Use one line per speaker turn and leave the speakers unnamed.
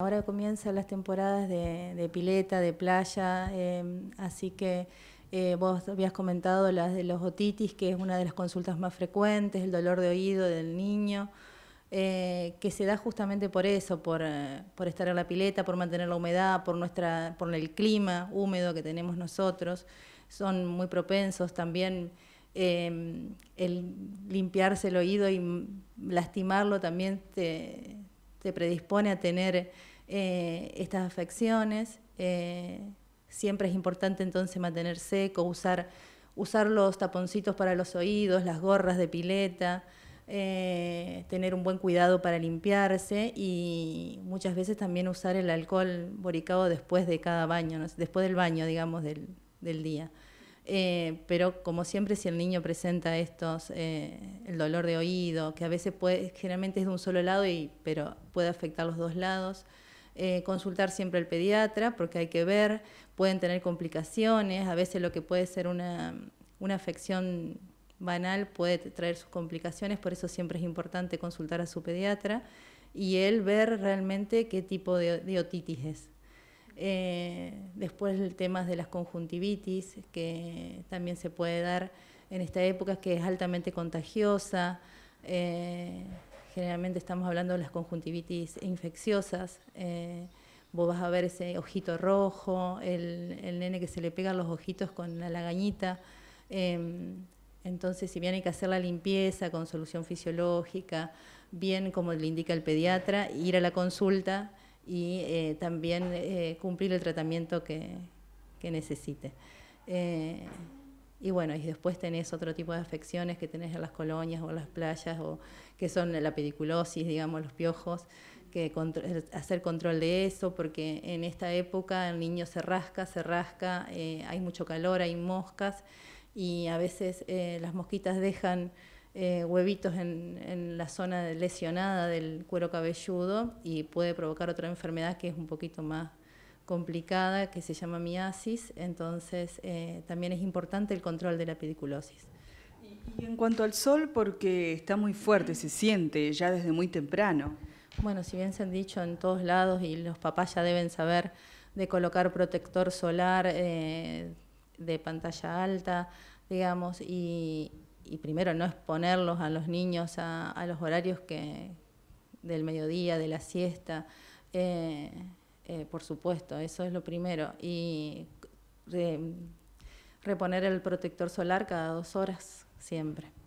Ahora comienzan las temporadas de, pileta, de playa, em, así que eh, vos habías comentado las de los otitis, que es una de las consultas más frecuentes, el dolor de oído del niño, eh, que se da justamente por eso, por, eh, por, estar en la pileta, por mantener la humedad, por, nuestra, por el clima húmedo que tenemos nosotros. Son muy propensos también. Em, el limpiarse el oído y lastimarlo también te, se predispone a tener eh, estas afecciones. Eh, siempre es importante entonces mantener seco, usar, los taponcitos para los oídos, las gorras de pileta, eh, tener un buen cuidado para limpiarse y muchas veces también usar el alcohol boricado después de cada baño, después del baño, digamos, del, del día. Eh, pero como siempre, si el niño presenta estos, eh, el dolor de oído, que a veces puede, generalmente es de un solo lado, y, pero puede afectar los dos lados, eh, consultar siempre al pediatra porque hay que ver, pueden tener complicaciones, a veces lo que puede ser una, una afección banal puede traer sus complicaciones, por eso siempre es importante consultar a su pediatra y él ver realmente qué tipo de, de otitis es. Eh, después el tema de las conjuntivitis, que también se puede dar en esta época, que es altamente contagiosa. Eh, generalmente estamos hablando de las conjuntivitis infecciosas. Eh, vos vas a ver ese ojito rojo, el, el, nene que se le pegan los ojitos con la lagañita. entonces, si bien hay que hacer la limpieza con solución fisiológica, bien como le indica el pediatra, ir a la consulta y eh, también eh, cumplir el tratamiento que, que necesite. Eh, y bueno, y después tenés otro tipo de afecciones que tenés en las colonias o en las playas, o que son la pediculosis, digamos, los piojos, que hacer control de eso, porque en esta época el niño se rasca, se rasca, hay mucho calor, hay moscas, y a veces las mosquitas dejan eh, huevitos en, la zona lesionada del cuero cabelludo y puede provocar otra enfermedad que es un poquito más complicada, que se llama miasis, entonces eh, también es importante el control de la pediculosis. Y, en cuanto al sol, porque está muy fuerte, se siente ya desde muy temprano. Bueno, si bien se han dicho en todos lados y los papás ya deben saber de colocar protector solar eh, de pantalla alta, digamos, y, y primero no exponerlos a los niños a, los horarios que del mediodía, de la siesta, eh, eh, por supuesto, eso es lo primero. Y reponer el protector solar cada dos horas siempre.